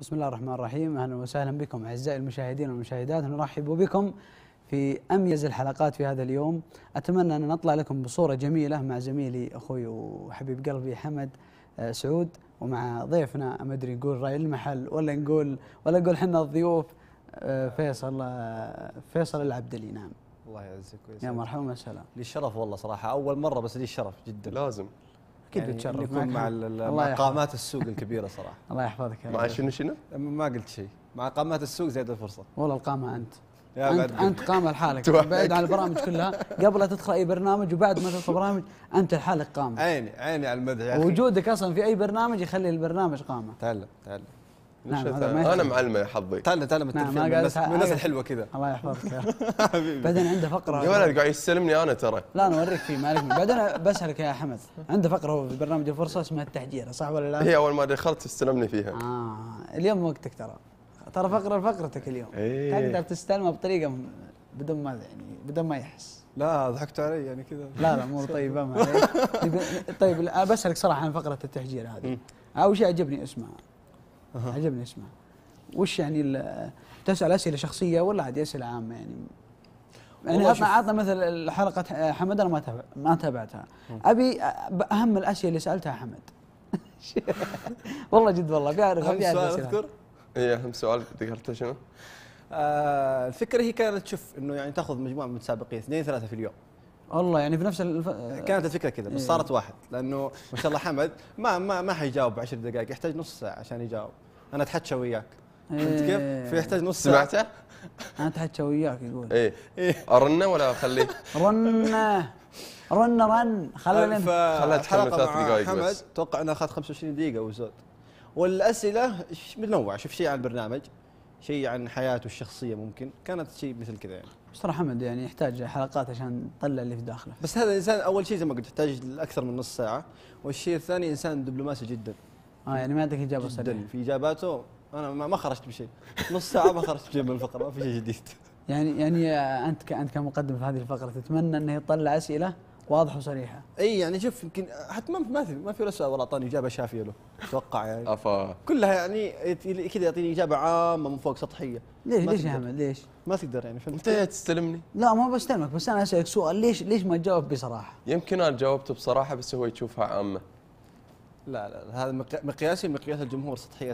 بسم الله الرحمن الرحيم اهلا وسهلا بكم اعزائي المشاهدين والمشاهدات نرحب بكم في اميز الحلقات في هذا اليوم اتمنى ان نطلع لكم بصوره جميله مع زميلي اخوي وحبيب قلبي حمد آه، سعود ومع ضيفنا ما ادري نقول راعي المحل ولا نقول ولا نقول احنا الضيوف آه، فيصل آه، فيصل العبدلي نعم الله يعزك يا مرحبا وسهلا لي الشرف والله صراحه اول مره بس لي الشرف جدا لازم اكيد يعني تشرف نكون مع قامات السوق الكبيره صراحه الله يحفظك ما شنو شنو؟ ما قلت شيء مع قامات السوق زاد الفرصه والله القامه انت يا انت, أنت قامه لحالك بعيد عن البرامج كلها قبل لا تدخل اي برنامج وبعد ما تدخل برامج انت لحالك قامه عيني عيني على المدح وجودك اصلا في اي برنامج يخلي البرنامج قامه تعلم تعلم نعم هذا انا معلمه يا حظي تعال تعال نعم بس من الناس أيوه. الحلوه كذا الله يحفظك يا حبيبي بعدين عنده فقره يا ولد قاعد يستلمني انا ترى لا انا اوريك فيه مالك بعدين بسالك يا حمد عنده فقره هو في برنامج الفرصه اسمها التحجيره صح ولا لا؟ هي اول ما دخلت استلمني فيها اه اليوم وقتك ترى ترى فقره فقرتك اليوم ايه تقدر تستلمها بطريقه بدون ما يعني بدون ما يحس لا ضحكت علي يعني كذا لا لا امور طيبه ما طيب, طيب، بسالك صراحه عن فقره التحجير هذه اول شيء عجبني اسمها أه. عجبني اسمع وش يعني تسال اسئله شخصيه ولا عادي اسئله عامه يعني يعني عطنا عطنا مثل حلقه حمد انا ما تابع ما تابعتها ابي اهم الاسئله اللي سالتها حمد والله جد والله بيعرف اهم سؤال اذكر اي اهم سؤال ذكرته شنو؟ آه الفكره هي كانت تشوف انه يعني تاخذ مجموعه من المتسابقين اثنين ثلاثه في اليوم الله يعني في نفس الف... كانت الفكره كذا بس إيه. صارت واحد لانه ما شاء الله حمد ما ما ما حيجاوب عشر دقائق يحتاج نص ساعه عشان يجاوب انا اتحكى وياك فهمت كيف؟ إيه. فيحتاج نص ساعه سمعته؟ انا اتحكى وياك يقول إيه. ايه ارنه ولا اخليه؟ رنه رن رن آه، خلينا خليها تكمل ثلاث دقائق حمد اتوقع انها اخذت 25 دقيقه وزود والاسئله متنوعه شوف شيء عن البرنامج شيء عن حياته الشخصيه ممكن كانت شيء مثل كذا يعني مستر حمد يعني يحتاج حلقات عشان تطلع اللي في داخله بس هذا الانسان اول شيء زي ما قلت يحتاج لاكثر من نص ساعه والشيء الثاني انسان دبلوماسي جدا اه يعني ما يعطيك اجابه سريعه في اجاباته انا ما خرجت بشيء نص ساعه ما خرجت بشيء من الفقره ما في شيء جديد يعني يعني انت انت كمقدم في هذه الفقره تتمنى انه يطلع اسئله واضحه وصريحه اي يعني شوف يمكن حتى ما في ما في ولا سؤال والله اعطاني اجابه شافيه له اتوقع يعني افا كلها يعني كذا يعطيني اجابه عامه من فوق سطحيه ليش ليش يا احمد ليش؟ ما تقدر يعني فهمت انت تستلمني لا ما بستلمك بس انا اسالك سؤال ليش ليش ما تجاوب بصراحه؟ يمكن انا جاوبته بصراحه بس هو يشوفها عامه لا لا هذا مقياسي مقياس الجمهور سطحيه